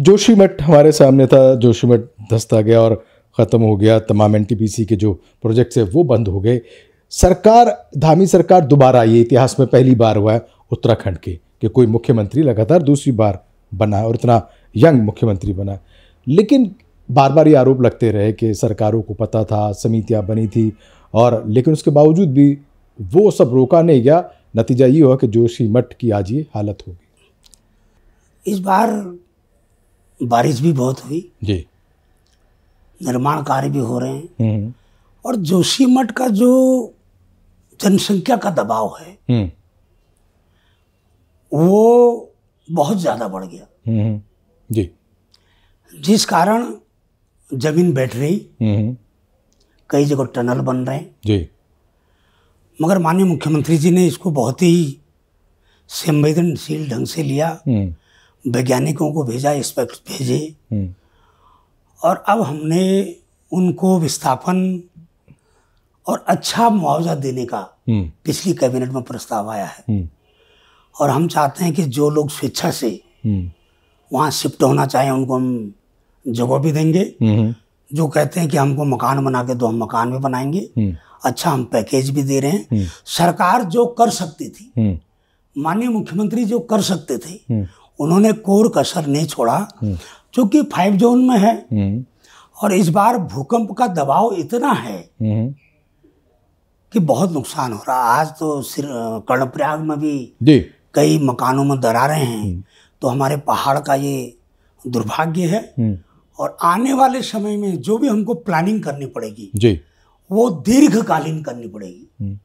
जोशी मठ हमारे सामने था जोशी मठ धंसता गया और ख़त्म हो गया तमाम एन के जो प्रोजेक्ट्स है वो बंद हो गए सरकार धामी सरकार दोबारा आई इतिहास में पहली बार हुआ है उत्तराखंड के कि कोई मुख्यमंत्री लगातार दूसरी बार बना और इतना यंग मुख्यमंत्री बना लेकिन बार बार ये आरोप लगते रहे कि सरकारों को पता था समितियाँ बनी थी और लेकिन उसके बावजूद भी वो सब रोका नहीं गया नतीजा ये हुआ कि जोशी मठ की आज ये हालत होगी इस बार बारिश भी बहुत हुई जी निर्माण कार्य भी हो रहे हैं हम्म। और जोशीमठ का जो जनसंख्या का दबाव है हम्म। वो बहुत ज़्यादा बढ़ गया हम्म, जी जिस कारण जमीन बैठ रही कई जगह टनल बन रहे हैं जी मगर माननीय मुख्यमंत्री जी ने इसको बहुत ही संवेदनशील ढंग से लिया वैज्ञानिकों को भेजा इस पर भेजे हम्म। और अब हमने उनको विस्थापन और अच्छा मुआवजा देने का हम्म। पिछली कैबिनेट में प्रस्ताव आया है हम्म। और हम चाहते हैं कि जो लोग स्वेच्छा से वहाँ शिफ्ट होना चाहें उनको हम जगह भी देंगे जो कहते हैं कि हमको मकान बना के दो हम मकान भी बनाएंगे अच्छा हम पैकेज भी दे रहे हैं सरकार जो कर सकती थी माननीय मुख्यमंत्री जो कर सकते थे उन्होंने कोर कसर नहीं छोड़ा चूंकि फाइव जोन में है हम्म। और इस बार भूकंप का दबाव इतना है हम्म। कि बहुत नुकसान हो रहा आज तो कर्णप्रयाग में भी कई मकानों में दरारें हैं हम्म। तो हमारे पहाड़ का ये दुर्भाग्य है और आने वाले समय में जो भी हमको प्लानिंग करनी पड़ेगी जी वो दीर्घकालीन करनी पड़ेगी